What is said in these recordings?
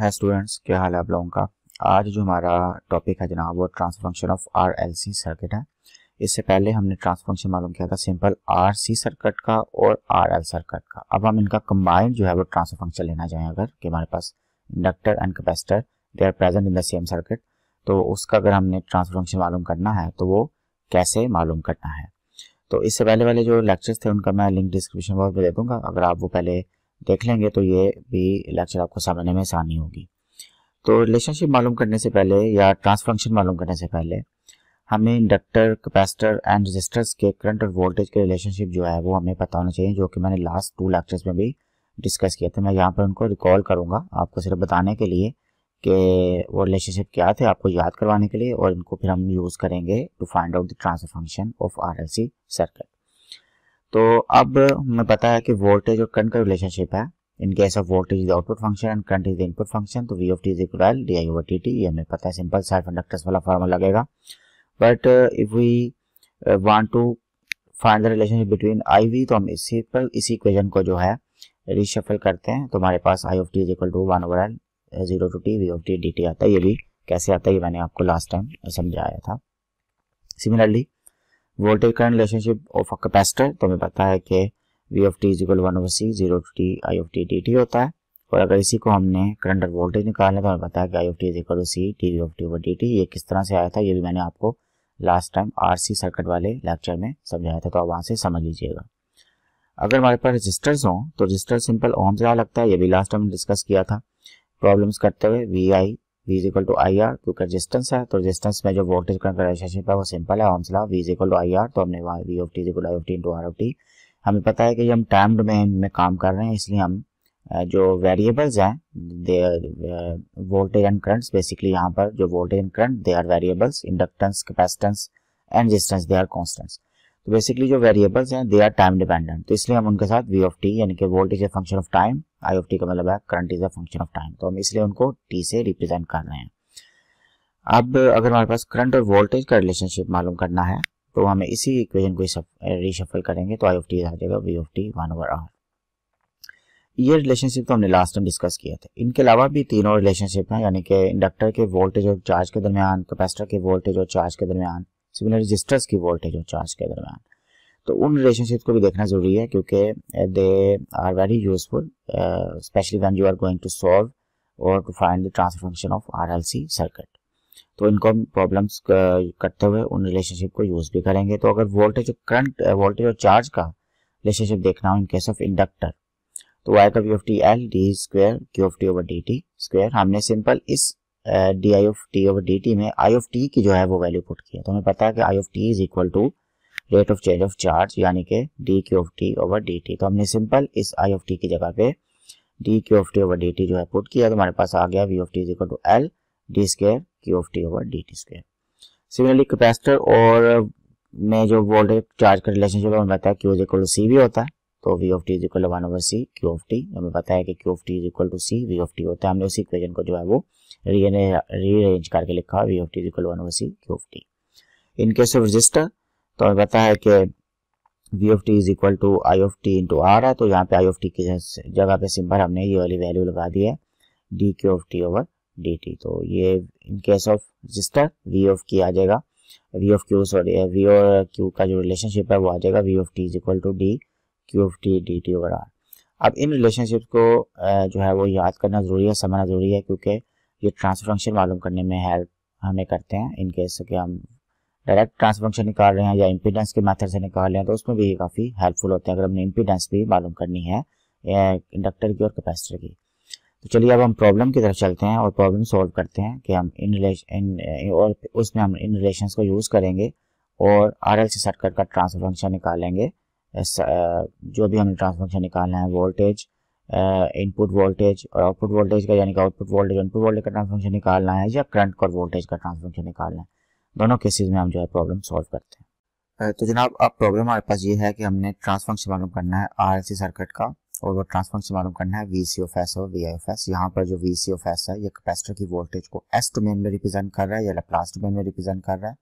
है स्टूडेंट्स क्या हाल है आप लोगों का आज जो हमारा टॉपिक है जनाब वो transfer function of R L C circuit है इससे पहले हमने ट्रांसफर फंक्शन मालूम किया था सिंपल आर सी सर्किट का और आर एल सर्किट का अब हम इनका कंबाइंड जो है वो ट्रांसफर फंक्शन लेना चाहें अगर कि हमारे पास inductor and capacitor they are present in the same circuit तो उसका अगर हमने ट्रांसफर फंक्शन मालूम करना है तो वो कैसे मालूम करना है तो इससे पहले वाले जो लेक्चर्स थे उनका मैं लिंक डिस्क्रिप्शन बॉक्स में दे दूंगा अगर आप वो पहले देख लेंगे तो ये भी लेक्चर आपको समझने में आसानी होगी तो रिलेशनशिप मालूम करने से पहले या ट्रांसफंक्शन मालूम करने से पहले हमें इंडक्टर कैपेसिटर एंड रजिस्टर्स के करंट और वोल्टेज के रिलेशनशिप जो है वो हमें पता होना चाहिए जो कि मैंने लास्ट टू लेक्चर्स में भी डिस्कस किया था मैं यहाँ पर उनको रिकॉल करूँगा आपको सिर्फ बताने के लिए कि वो रिलेशनशिप क्या थे आपको याद करवाने के लिए और इनको फिर हम यूज़ करेंगे to find out the transfer function of R L C circuit तो अब हमें पता है कि वोल्टेज और करंट का रिलेशनशिप है in case of voltage is output function and current is the input function तो V of T is equal D I over T T ये हमें पता है सिंपल सेल्फ कंडक्टर्स वाला फार्मूला लगेगा but if we want to find the relationship between I V तो हम इसी पर इसी इक्वेशन को जो है रिशफल करते हैं तो हमारे पास I of T is equal to one over L zero to T V of T D T आता है ये भी कैसे आता है ये मैंने आपको लास्ट टाइम समझाया था similarly voltage current relationship of a capacitor तो हमें पता है कि V of T is equal one over C zero to T I of T D T होता है और अगर इसी को हमने करंट और वोल्टेज निकालना तो हमें पता है कि I of T is equal to C T V of T over D T ये किस तरह से आया था ये भी मैंने आपको last time R C circuit वाले लेक्चर में समझाया था तो आप वहाँ से समझ लीजिएगा अगर हमारे पास रजिस्टर्स हों तो रजिस्टर सिंपल ओम से लगता है ये भी लास्ट टाइम डिस्कस किया था प्रॉब्लम्स करते हुए V I V equal to I R क्योंकि रेजिस्टेंस है तो रेजिस्टेंस में जो वोल्टेज करंट रिलेशनशिप है वो सिंपल है ohms V is equal to I R तो हमने वहाँ V of T is equal I of T into R of T हमें पता है कि हम टाइम डोमेन में काम कर रहे हैं इसलिए हम जो वेरिएबल्स हैं they voltage and currents basically यहाँ पर जो voltage and current they are variables inductance capacitance and resistance they are constants तो बेसिकली जो वेरिएबल्स हैं दे आर टाइम डिपेंडेंट तो इसलिए हम उनके साथ वी ऑफ टी यानी कि volt is a function of time I of T का मतलब है current is a function of time तो हम इसलिए उनको टी से रिप्रेजेंट कर रहे हैं अब अगर हमारे पास करंट और वोल्टेज का रिलेशनशिप मालूम करना है तो हमें इसी इक्वेशन को रिशफल करेंगे तो आई ऑफ टी आ जाएगा V of T one over R ये रिलेशनशिप तो हमने लास्ट टाइम डिस्कस किया था इनके अलावा भी तीनों रिलेशनशिप हैं यानी कि इंडक्टर के वोल्टेज और चार्ज के दरमियान कैपेसिटर के वोल्टेज और चार्ज के दरमियान सिमिलर रजिस्टर्स की वोल्टेज और चार्ज के दरमियान तो उन रिलेशनशिप को भी देखना ज़रूरी है क्योंकि they are very useful specially when you are going to solve और to find the transfer function of R circuit तो इनको प्रॉब्लम्स uh, करते हुए उन रिलेशनशिप को यूज़ भी करेंगे तो अगर वोल्टेज करंट वोल्टेज और चार्ज का रिलेशनशिप देखना हो इन केस ऑफ इंडक्टर तो वाई का V of T L D square Q of T over D T square हमने सिंपल इस D I of T over D T में आई ऑफ टी की जो है वो वैल्यू पुट किया तो हमें पता है कि I of T is equal to rate of change of charge यानी कि D Q of T over D T तो हमने सिंपल इस आई ऑफ टी की जगह पे D Q of T over D T जो है पुट किया तो हमारे पास आ गया V of T is equal to L D square Q of T over D T square similarly capacitor और में जो वोल्टेज चार्ज का रिलेशनशिप है हमें पता है Q is equal to C भी होता है तो V of T is equal to one over C Q of T हमें पता है कि Q of T is equal to C V of T होता है हमने उसी इक्वेशन को जो है वो रीअरेंज करके लिखा V of T equal one over C Q of T in case of resistor तो हमें पता है कि V of T is equal to I of T into R है तो यहाँ पे आई ऑफ टी की जगह पे सिंपल हमने ये वाली वैल्यू लगा दी है D Q of T over D T तो ये in case of resistor V of की आ जाएगा V of Q sorry V और क्यू का जो रिलेशनशिप है वो आ जाएगा V of T is equal to D Q of T D T over R अब इन रिलेशनशिप को जो है वो याद करना ज़रूरी है समझना ज़रूरी है क्योंकि ये ट्रांसफर फंक्शन मालूम करने में हेल्प हमें करते हैं इनकेस कि हम डायरेक्ट ट्रांसफर फंक्शन निकाल रहे हैं या इम्पीडेंस के मेथड से निकाल रहे हैं तो उसमें भी ये काफ़ी हेल्पफुल होते हैं अगर हमने इम्पीडेंस भी मालूम करनी है इंडक्टर की और कैपेसिटर की तो चलिए अब हम प्रॉब्लम की तरफ चलते हैं और प्रॉब्लम सॉल्व करते हैं कि हम इन रिलेशन इन और उसमें हम इन रिलेशन को यूज़ करेंगे और आर एल सी सर्कट का ट्रांसफर फंक्शन निकालेंगे uh, जो भी हमें ट्रांसफर फंक्शन निकालना है वोल्टेज इनपुट वोल्टेज और आउटपुट वोल्टेज का यानी कि आउटपुट वोल्टेज इनपुट वोल्टेज का ट्रांसफंक्शन निकालना है या करंट और वोल्टेज का ट्रांसफंक्शन निकालना है दोनों केसेस में हम जो है प्रॉब्लम सॉल्व करते हैं तो जनाब अब प्रॉब्लम हमारे पास ये है कि हमने ट्रांसफंक्शन मालूम करना है आर सर्किट का और वो ट्रांसफंक्शन मालूम करना है वी सी ओफ एस और वी आई एफ एस यहाँ पर जो वी सी ओफ एस है ये कैपेसिटर की वोल्टेज को एस डोमेन में रिप्रेजेंट कर रहा है या लेप्लास डोमेन में रिप्रेजेंट कर रहा है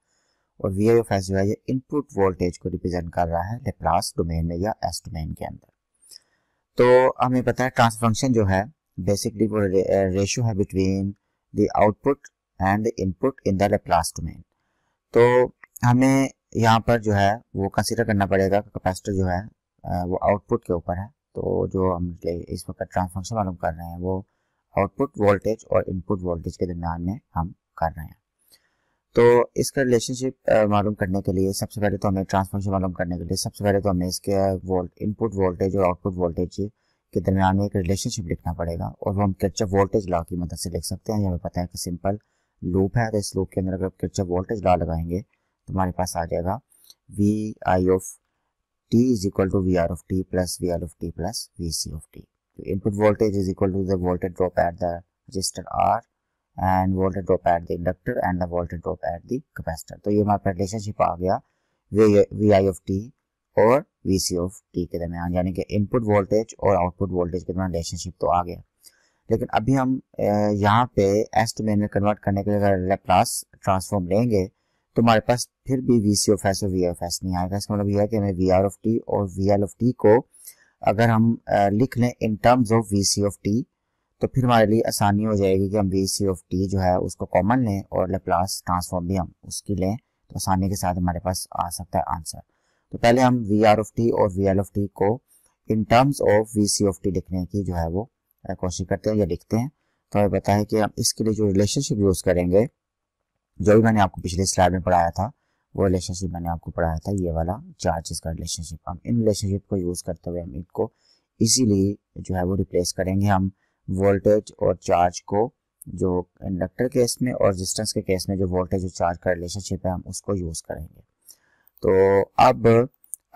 और वी आई एफ एस जो है ये इनपुट वोल्टेज को रिप्रेजेंट कर रहा है लेप्लास डोमेन में या एस डोमेन के अंदर तो हमें पता है ट्रांसफर फंक्शन जो है बेसिकली वो रेशियो है between the output and the input in the Laplace domain तो हमें यहाँ पर जो है वो कंसिडर करना पड़ेगा कैपेसिटर जो है वो आउटपुट के ऊपर है तो जो हम इस वक्त ट्रांसफंक्शन मालूम कर रहे हैं वो आउटपुट वोल्टेज और इनपुट वोल्टेज के दरमियान में हम कर रहे हैं तो इसका रिलेशनशिप मालूम करने के लिए सबसे पहले तो हमें ट्रांसफॉर्मेशन मालूम करने के लिए सबसे पहले तो हमें इसके वोल्ट इनपुट वोल्टेज और आउटपुट वोल्टेज के दरमियान में एक रिलेशनशिप लिखना पड़ेगा और वो हम किरचफ वोल्टेज लॉ की मदद से लिख सकते हैं हमें पता है कि सिंपल लूप है तो इस लूप के अंदर अगर किरचफ वोल्टेज लॉ लगाएंगे तो हमारे पास आ जाएगा V I of T is equal to V R of T plus V R of T plus V C of T तो input voltage is equal to the voltage drop at the resistor R and voltage drop at the inductor and the voltage drop at the capacitor तो ये हमारा relationship आ गया V I of T और V C of T के दरमियान यानी कि इनपुट वोल्टेज और आउटपुट वोल्टेज के दरमियान रिलेशनशिप तो आ गया लेकिन अभी हम यहाँ पे एस टू में कन्वर्ट करने के लिए अगर लेप्लास ट्रांसफॉर्म लेंगे तो हमारे पास फिर भी वी सी ऑफ एस और वी एफ एस नहीं आएगा इसका मतलब यह है कि हमें वी आर ऑफ टी और वी एल ऑफ टी को अगर हम लिख लें in terms of V C of T तो फिर हमारे लिए आसानी हो जाएगी कि हम वी सी ऑफ टी जो है उसको कॉमन लें और लेप्लास ट्रांसफॉर्म भी हम उसकी लें तो आसानी के साथ हमारे पास आ सकता है आंसर तो पहले हम वी आर ऑफ टी और वी एल ऑफ टी को in terms of V C of T लिखने की जो है वो कोशिश करते हैं या लिखते हैं तो हमें पता है कि हम इसके लिए जो रिलेशनशिप यूज़ करेंगे जो भी मैंने आपको पिछले स्लाइड में पढ़ाया था वो रिलेशनशिप मैंने आपको पढ़ाया था ये वाला चार्ज का रिलेशनशिप हम इन रिलेशनशिप को यूज़ करते हुए हम इनको इजीली जो है वो रिप्लेस करेंगे हम वोल्टेज और चार्ज को जो इंडक्टर केस में और रजिस्टेंस के केस में जो वोल्टेज और चार्ज का रिलेशनशिप है हम उसको यूज़ करेंगे तो अब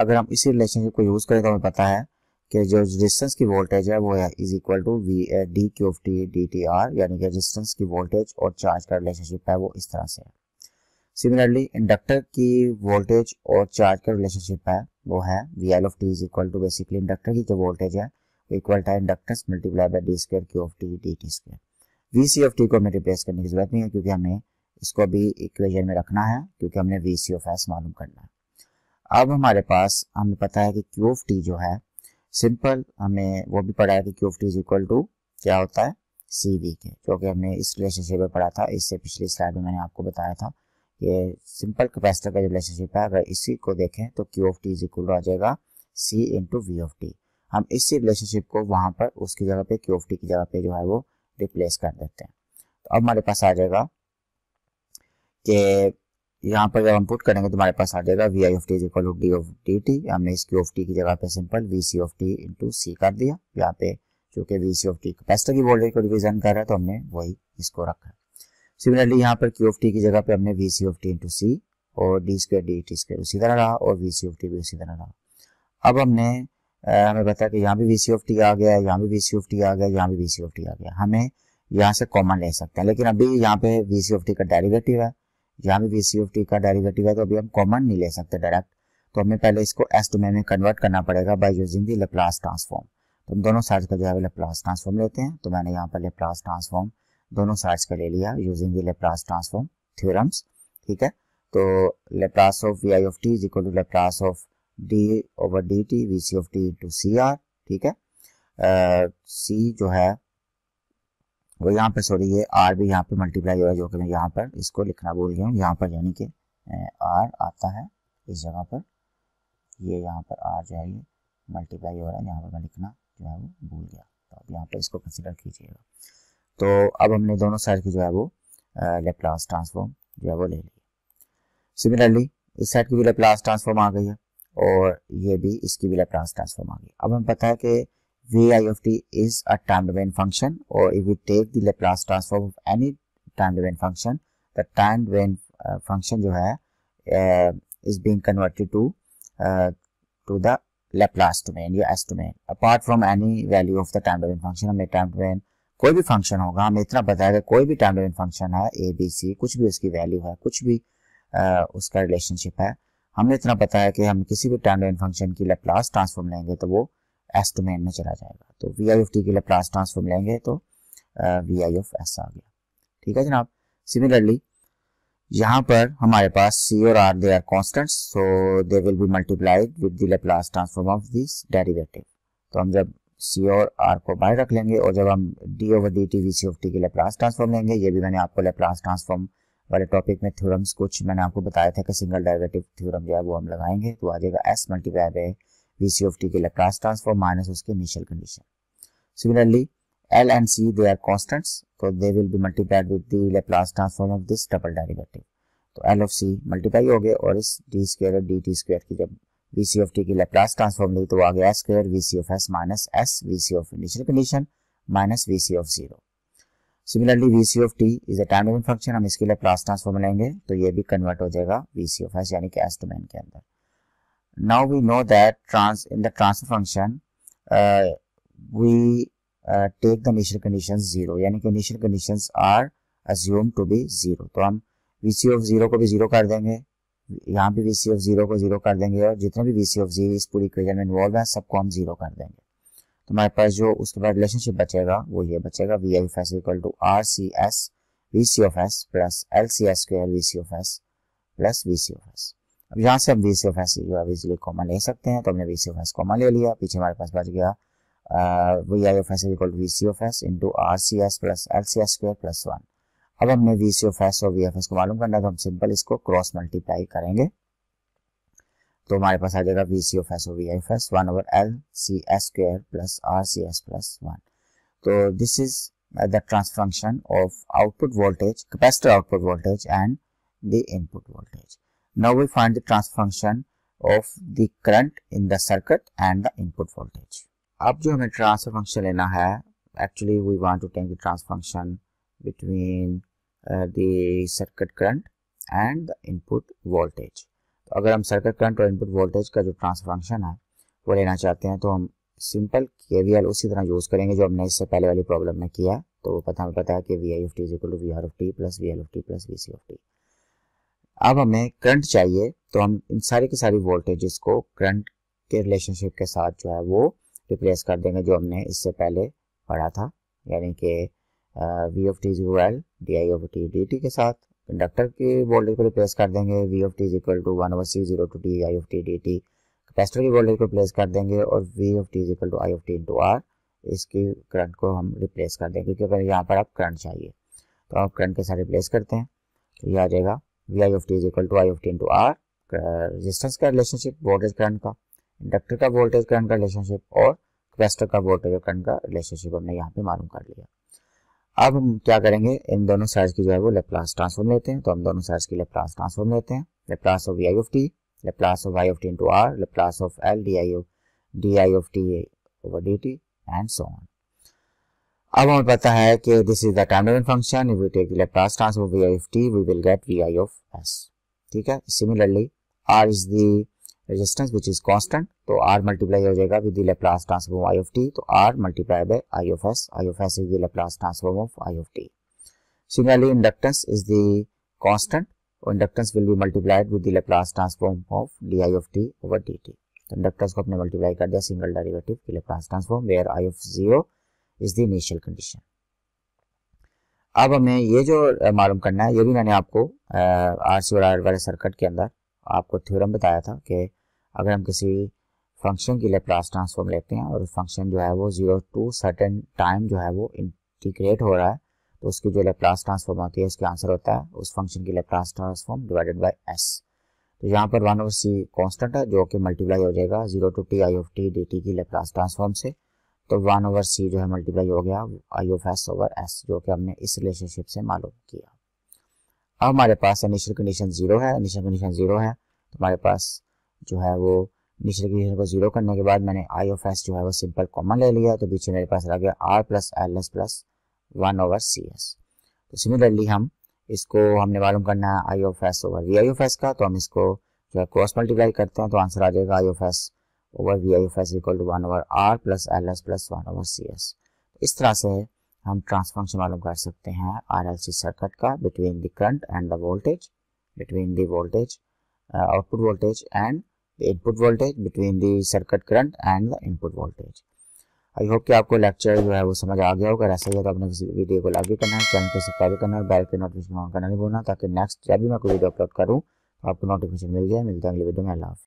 अगर हम इसी रिलेशनशिप को यूज़ करें तो हमें पता है कि जो रजिस्टेंस की वोल्टेज है वो है is equal to V D Q T D T R यानी कि रजिस्टेंस की वोल्टेज और चार्ज का रिलेशनशिप है वो इस तरह से है सिमिलरली इंडक्टर की वोल्टेज और चार्ज का रिलेशनशिप है वो है V L of T is equal to basically inductor की जो वोल्टेज है इक्वल था inductance multiply by D square Q of T D T square V C of T को हमें रिप्लेस करने की जरूरत नहीं है क्योंकि हमें इसको भी इक्वेशन में रखना है क्योंकि हमने वी सी ऑफ एस मालूम करना है अब हमारे पास हमें पता है कि क्यू ऑफ टी जो है सिंपल हमें वो भी पढ़ा है कि Q of T is equal to क्या होता है सी वी के क्योंकि हमने इस रिलेशनशिप में पढ़ा था इससे पिछली स्लाइड में मैंने आपको बताया था कि सिंपल कैपेसिटर का रिलेशनशिप है अगर इसी को देखें तो Q of T is equal to आ जाएगा C into V of T हम इसी रिलेशनशिप को वहां पर उसकी जगह पे क्यू ऑफ टी की जगह पे जो है वो रिप्लेस कर देते हैं तो अब हमारे पास आ जाएगा कि यहाँ पर जब हम पुट करेंगे तो हमारे पास आ जाएगा V I of T equal to D of D T हमने इस क्यू ऑफ टी की जगह पे simple V C of T into C कर दिया यहाँ पे चूँकि V C of T capacitor की वोल्टेज को डिवीजन कर रहा है तो हमने वही इसको रखा सिमिलरली यहाँ पर क्यू ऑफ टी की जगह पे हमने V C of T into C और D square D T square उसी तरह रहा और वी सी ऑफ टी भी उसी तरह रहा अब हमने हमें पता है कि यहाँ भी वी सी ऑफ टी आ गया यहाँ भी वी सी ऑफ टी आ गया यहाँ भी वी सी ऑफ टी आ गया हमें यहाँ से कॉमन ले सकते हैं लेकिन अभी यहाँ पे वी सी ऑफ टी का डेरिवेटिव है यहाँ भी वी सी ऑफ टी का डेरिवेटिव है तो अभी हम कॉमन नहीं ले सकते डायरेक्ट तो हमें पहले इसको एस डोमेन में कन्वर्ट करना पड़ेगा by using the Laplace transform तो हम दोनों साइड का जो है लेप्लास ट्रांसफॉर्म लेते हैं तो मैंने यहाँ पर लेप्लास ट्रांसफॉर्म दोनों साइड का ले लिया using the Laplace transform theorems ठीक है तो Laplace of V I of T is equal to Laplace of D over D T V C of T into C R ठीक है सी uh, जो है वो यहाँ पे सॉरी ये आर भी यहाँ पे मल्टीप्लाई हो रहा है जो कि मैं यहाँ पर इसको लिखना भूल गया हूँ यहाँ पर यानी कि आर आता है इस जगह पर ये यहाँ पर आर जो है ये मल्टीप्लाई हो रहा है यहाँ पर मैं लिखना जो है वो भूल गया तो अब यहाँ पर इसको कंसिडर कीजिएगा तो अब हमने दोनों साइड की जो है वो लेप्लास ट्रांसफॉर्म जो है वो ले लिया सिमिलरली इस साइड की भी लेप्लास ट्रांसफॉर्म आ गई है और ये भी इसकी भी लेप्रास ट्रांसफॉर्म आ गई अब हम पता है कि V I F T is a time domain function और if you take the Laplace transform of any time domain function the time domain function जो है is being converted to to the Laplace domain या S domain apart from any value of the time domain function हमें time domain कोई भी function होगा हमें इतना बताया कि कोई भी टाइम डोमेन फंक्शन है ए बी सी कुछ भी उसकी वैल्यू है कुछ भी आ, uh, उसका रिलेशनशिप है हमने इतना पता है कि हम किसी भी टाइम लाइन फंक्शन की लप्लास ट्रांसफॉर्म लेंगे तो वो एस डोमेन में चला जाएगा तो वी आई एफ टी की लप्लास ट्रांसफॉर्म लेंगे तो वी आई एफ एस आ गया ठीक है जनाब सिमिलरली यहाँ पर हमारे पास सी और R they are constants so they will be multiplied with the Laplace transform of this derivative तो हम जब सी और आर को बाहर रख लेंगे और जब हम D over D T V C of T की लाप्लास ट्रांसफॉर्म लेंगे ये भी मैंने आपको लाप्लास ट्रांसफॉर्म वाले टॉपिक में थ्योरम्स कुछ मैंने आपको बताया था कि सिंगल डेरिवेटिव थ्योरम जो है वो हम लगाएंगे तो आ जाएगा S multiply by V C of T के लैप्लास ट्रांसफॉर्म माइनस उसके initial condition similarly L and C they are constants तो they will be multiplied with the Laplace transform of this double derivative तो L of C multiply हो गए और इस D square और D T square की जब वी सी ऑफ टी की लैप्लास ट्रांसफॉर्म ली तो आ गया square V C of S minus S V C of initial condition minus V C of zero similarly V C of T is a time domain function हम इसके लिए प्लास transform लेंगे तो ये भी कन्वर्ट हो जाएगा वी सी ऑफ एस यानी कि एस डोमेन के अंदर now we know that trans in the transfer function we take the initial condition zero यानी कि initial condition are assume to be zero तो हम वी सी ऑफ जीरो को भी जीरो कर देंगे यहाँ पे वी सी ऑफ जीरो को जीरो कर देंगे और जितने भी वी सी ऑफ जीरो इस पूरी इक्वेशन में इन्वॉल्व है सबको हम जीरो कर देंगे तो हमारे पास जो उसके बाद रिलेशनशिप बचेगा वो ये बचेगा V F S equal to R C S V C of S plus L C S square V C of S plus V C of S अब यहाँ से हम वी सी ऑफ एस जो है इजिली कॉमन ले सकते हैं तो हमने V C of S common ले लिया पीछे हमारे पास बच गया V I of S equal to V C of S into R C S plus L C S square plus one अब हमने वी सी ऑफ एस और वी एफ एस को मालूम करना है तो हम सिंपल इसको क्रॉस मल्टीप्लाई करेंगे तो हमारे पास आ जाएगा V C of S V I S one over L C S square plus R C S plus one तो this is the transfer of output voltage capacitor output voltage and the input voltage now we find the transfer of the current in the circuit and the input voltage अब जो हमें transfer function लेना है actually we want to take the transfer between the circuit current and the input voltage तो अगर हम circuit current और input voltage का जो ट्रांसफर फंक्शन है वो लेना चाहते हैं तो हम सिंपल के उसी तरह यूज़ करेंगे जो हमने इससे पहले वाली प्रॉब्लम में किया तो वो पता हमें पता है कि V I F T is equal to V R F T plus V L F T plus V C F T अब हमें करंट चाहिए तो हम इन सारी की सारी वोल्टेजेस को करंट के रिलेशनशिप के साथ जो है वो रिप्लेस कर देंगे जो हमने इससे पहले पढ़ा था यानी कि V F T is equal D I F T D T के साथ इंडक्टर की वोल्टेज को रिप्लेस कर देंगे V of T is equal to one over C zero to T I of T D T capacitor की voltage को replace कर देंगे और V of T is equal to I of T into R इसकी current को हम replace कर देंगे क्योंकि अगर यहाँ पर आप करंट चाहिए तो आप करंट के साथ रिप्लेस करते हैं तो ये आ जाएगा V I of T is equal to I of T into R resistance का रिलेशनशिप वोल्टेज करंट का इंडक्टर का वोल्टेज करंट का रिलेशनशिप और कैपेसिटर का वोल्टेज और करंट का रिलेशनशिप हमने यहाँ पे मालूम कर लिया अब हम क्या करेंगे इन दोनों साइज की जो है वो लेप्लास ट्रांसफॉर्म लेते हैं तो हम दोनों साइज की लेप्लास ट्रांसफॉर्म लेते हैं Laplace of I of T Laplace of I of T into R Laplace of L D I D I of T over D T and so on अब हमें पता है कि this is the time domain function if we take Laplace transform V I of T we will get V I of S ठीक है similarly R is the resistance which is constant तो R multiply हो जाएगा with Laplace transform I of T तो R multiply by I of S I of S is this transform of I of T similarly inductance is the constant inductance will be multiplied with Laplace transform of D I of T over D T तो inductors तो को अपने multiply कर दिया single derivative Laplace transform where I of zero is the initial condition अब हमें ये जो मालूम करना है ये भी मैंने आपको आर सी और आर वाले सर्किट के अंदर आपको थ्योरम बताया था कि अगर हम किसी फंक्शन के लिए प्लास ट्रांसफॉर्म लेते हैं और फंक्शन जो है वो जीरो टू सर्टन टाइम जो है वो इंटीग्रेट हो रहा है तो उसकी जो लेप्लास ट्रांसफॉर्म होती है उसका आंसर होता है उस फंक्शन की Laplace transform divided by S तो यहाँ पर वन ओवर सी कॉन्स्टेंट है जो कि मल्टीप्लाई हो जाएगा zero to T I of T D T की लेप्लास ट्रांसफॉर्म से तो वन ओवर सी जो है मल्टीप्लाई हो गया I of S over S जो कि हमने इस रिलेशनशिप से मालूम किया अब हमारे पास इनिशियल कंडीशन जीरो है इनिशियल कंडीशन जीरो है तो हमारे पास जो है वो निचले की को जीरो करने के बाद मैंने आई ऑफ एस जो है वो सिंपल कॉमन ले लिया तो पीछे मेरे पास रह गया R plus L S plus one over C S तो सिमिलरली हम इसको हमने मालूम करना है I of S over V I of S का तो हम इसको जो है क्रॉस मल्टीप्लाई करते हैं तो आंसर आ जाएगा I of S over V I of S equal to one over R plus L S plus one over C S इस तरह से हम ट्रांसफंक्शन मालूम कर सकते हैं आर एल सी सर्किट का between the current and the voltage between the voltage output voltage and the input voltage between the circuit current and the input voltage. I hope कि आपको लेक्चर जो है वो समझ आ गया होगा ऐसा ही है तो आपने किसी वीडियो को लाइक भी करना है चैनल को सब्सक्राइब करना है बेल के नोटिफिकेशन ऑन करना नहीं भूलना ताकि नेक्स्ट जब भी मैं कोई वीडियो अपलोड करूँ आपको नोटिफिकेशन मिल जाए मिलता है अगले वीडियो में अल्लाह